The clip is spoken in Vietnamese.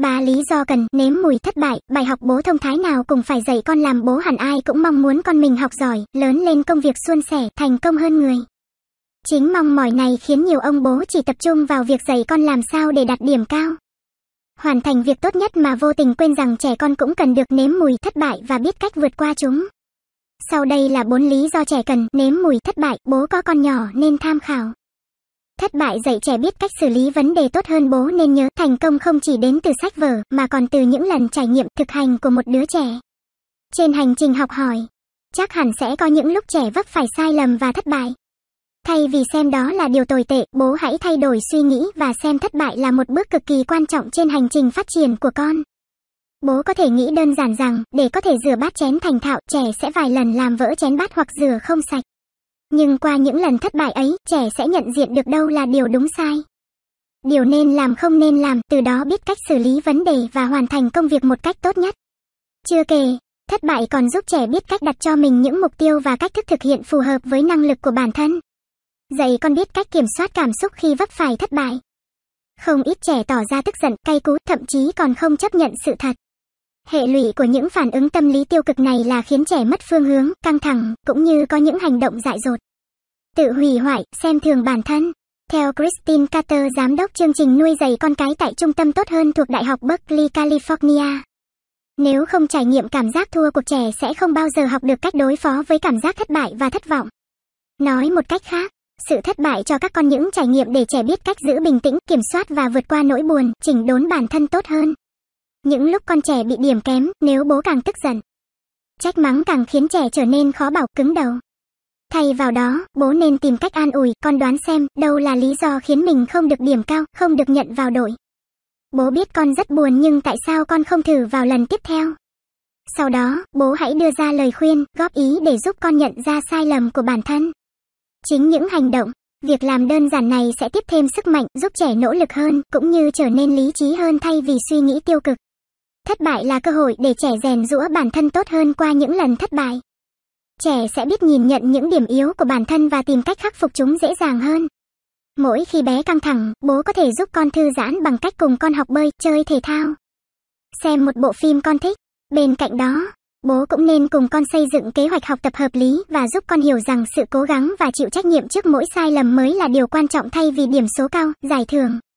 Ba lý do cần nếm mùi thất bại, bài học bố thông thái nào cũng phải dạy con làm bố hẳn ai cũng mong muốn con mình học giỏi, lớn lên công việc suôn sẻ, thành công hơn người. Chính mong mỏi này khiến nhiều ông bố chỉ tập trung vào việc dạy con làm sao để đạt điểm cao. Hoàn thành việc tốt nhất mà vô tình quên rằng trẻ con cũng cần được nếm mùi thất bại và biết cách vượt qua chúng. Sau đây là bốn lý do trẻ cần nếm mùi thất bại, bố có con nhỏ nên tham khảo. Thất bại dạy trẻ biết cách xử lý vấn đề tốt hơn bố nên nhớ thành công không chỉ đến từ sách vở mà còn từ những lần trải nghiệm thực hành của một đứa trẻ. Trên hành trình học hỏi, chắc hẳn sẽ có những lúc trẻ vấp phải sai lầm và thất bại. Thay vì xem đó là điều tồi tệ, bố hãy thay đổi suy nghĩ và xem thất bại là một bước cực kỳ quan trọng trên hành trình phát triển của con. Bố có thể nghĩ đơn giản rằng, để có thể rửa bát chén thành thạo, trẻ sẽ vài lần làm vỡ chén bát hoặc rửa không sạch. Nhưng qua những lần thất bại ấy, trẻ sẽ nhận diện được đâu là điều đúng sai. Điều nên làm không nên làm, từ đó biết cách xử lý vấn đề và hoàn thành công việc một cách tốt nhất. Chưa kể, thất bại còn giúp trẻ biết cách đặt cho mình những mục tiêu và cách thức thực hiện phù hợp với năng lực của bản thân. Dạy con biết cách kiểm soát cảm xúc khi vấp phải thất bại. Không ít trẻ tỏ ra tức giận, cay cú, thậm chí còn không chấp nhận sự thật. Hệ lụy của những phản ứng tâm lý tiêu cực này là khiến trẻ mất phương hướng, căng thẳng, cũng như có những hành động dại dột. Tự hủy hoại, xem thường bản thân. Theo Christine Carter, giám đốc chương trình nuôi dạy con cái tại trung tâm tốt hơn thuộc Đại học Berkeley, California. Nếu không trải nghiệm cảm giác thua cuộc trẻ sẽ không bao giờ học được cách đối phó với cảm giác thất bại và thất vọng. Nói một cách khác, sự thất bại cho các con những trải nghiệm để trẻ biết cách giữ bình tĩnh, kiểm soát và vượt qua nỗi buồn, chỉnh đốn bản thân tốt hơn những lúc con trẻ bị điểm kém nếu bố càng tức giận. Trách mắng càng khiến trẻ trở nên khó bảo cứng đầu. Thay vào đó, bố nên tìm cách an ủi, con đoán xem đâu là lý do khiến mình không được điểm cao, không được nhận vào đội. Bố biết con rất buồn nhưng tại sao con không thử vào lần tiếp theo? Sau đó, bố hãy đưa ra lời khuyên, góp ý để giúp con nhận ra sai lầm của bản thân. Chính những hành động, việc làm đơn giản này sẽ tiếp thêm sức mạnh giúp trẻ nỗ lực hơn, cũng như trở nên lý trí hơn thay vì suy nghĩ tiêu cực. Thất bại là cơ hội để trẻ rèn rũa bản thân tốt hơn qua những lần thất bại. Trẻ sẽ biết nhìn nhận những điểm yếu của bản thân và tìm cách khắc phục chúng dễ dàng hơn. Mỗi khi bé căng thẳng, bố có thể giúp con thư giãn bằng cách cùng con học bơi, chơi thể thao. Xem một bộ phim con thích. Bên cạnh đó, bố cũng nên cùng con xây dựng kế hoạch học tập hợp lý và giúp con hiểu rằng sự cố gắng và chịu trách nhiệm trước mỗi sai lầm mới là điều quan trọng thay vì điểm số cao, giải thưởng.